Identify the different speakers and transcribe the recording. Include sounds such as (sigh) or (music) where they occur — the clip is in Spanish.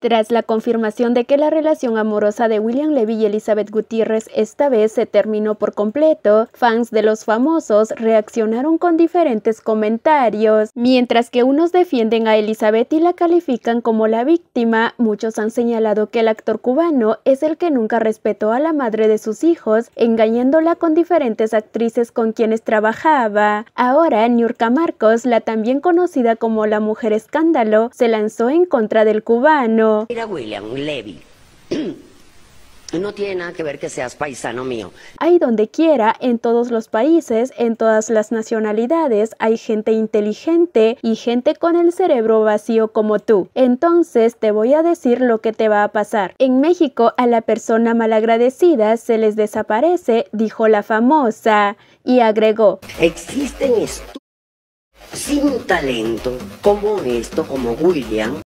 Speaker 1: Tras la confirmación de que la relación amorosa de William Levy y Elizabeth Gutiérrez esta vez se terminó por completo, fans de los famosos reaccionaron con diferentes comentarios. Mientras que unos defienden a Elizabeth y la califican como la víctima, muchos han señalado que el actor cubano es el que nunca respetó a la madre de sus hijos, engañándola con diferentes actrices con quienes trabajaba. Ahora, Nurka Marcos, la también conocida como la mujer escándalo, se lanzó en contra del cubano. Mira,
Speaker 2: William Levy. (clears throat) No tiene nada que ver que seas paisano mío.
Speaker 1: Ahí donde quiera, en todos los países, en todas las nacionalidades, hay gente inteligente y gente con el cerebro vacío como tú. Entonces te voy a decir lo que te va a pasar. En México a la persona malagradecida se les desaparece, dijo la famosa, y agregó.
Speaker 2: Existen sin talento como esto, como William,